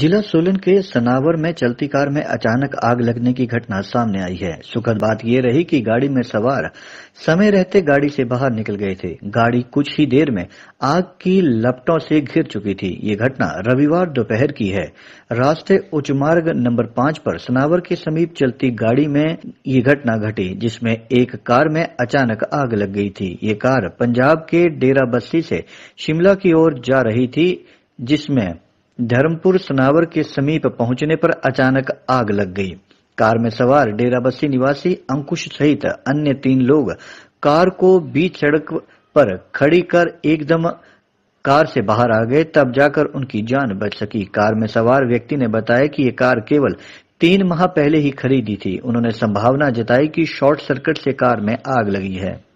जिला सोलन के सनावर में चलती कार में अचानक आग लगने की घटना सामने आई है सुखद बात यह रही कि गाड़ी में सवार समय रहते गाड़ी से बाहर निकल गए थे गाड़ी कुछ ही देर में आग की लपटों से घिर चुकी थी ये घटना रविवार दोपहर की है रास्ते उच्च मार्ग नंबर पांच पर सनावर के समीप चलती गाड़ी में ये घटना घटी जिसमें एक कार में अचानक आग लग गई थी ये कार पंजाब के डेरा बस्ती से शिमला की ओर जा रही थी जिसमें धर्मपुर सनावर के समीप पहुंचने पर अचानक आग लग गई कार में सवार डेराबस्सी निवासी अंकुश सहित अन्य तीन लोग कार को बीच सड़क पर खड़ी कर एकदम कार से बाहर आ गए तब जाकर उनकी जान बच सकी कार में सवार व्यक्ति ने बताया कि ये कार केवल तीन माह पहले ही खरीदी थी उन्होंने संभावना जताई कि शॉर्ट सर्किट से कार में आग लगी है